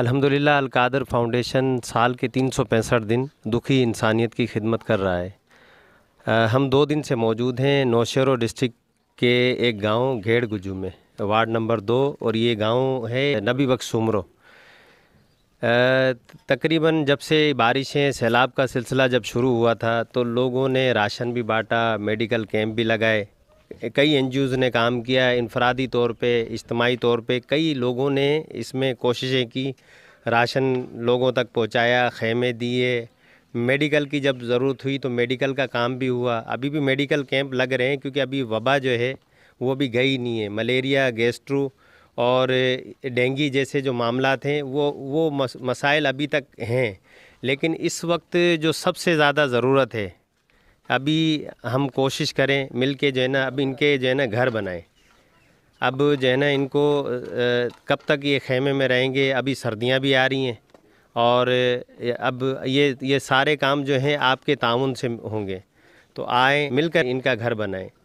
अल्हम्दुलिल्लाह अलकादर फाउंडेशन साल के तीन दिन दुखी इंसानियत की खिदमत कर रहा है आ, हम दो दिन से मौजूद हैं नौशेरो डिस्ट्रिक्ट के एक गांव घेड़ गुजू में वार्ड नंबर दो और ये गांव है नबी बख्श उमरो तकरीबन जब से बारिशें सैलाब का सिलसिला जब शुरू हुआ था तो लोगों ने राशन भी बांटा मेडिकल कैंप भी लगाए कई एन ने काम किया इनफरादी तौर पर इज्तमाही तौर पर कई लोगों ने इसमें कोशिशें की राशन लोगों तक पहुँचाया खेमे दिए मेडिकल की जब ज़रूरत हुई तो मेडिकल का काम भी हुआ अभी भी मेडिकल कैंप लग रहे हैं क्योंकि अभी वबा जो है वो भी गई नहीं है मलेरिया गेस्ट्रो और डेंगी जैसे जो मामला हैं वो वो मस, मसाइल अभी तक हैं लेकिन इस वक्त जो सबसे ज़्यादा ज़रूरत है अभी हम कोशिश करें मिल के जो है ना अब इनके जो है ना घर बनाएं अब जो है ना इनको कब तक ये खेमे में रहेंगे अभी सर्दियां भी आ रही हैं और अब ये ये सारे काम जो हैं आपके ताउन से होंगे तो आए मिलकर इनका घर बनाएं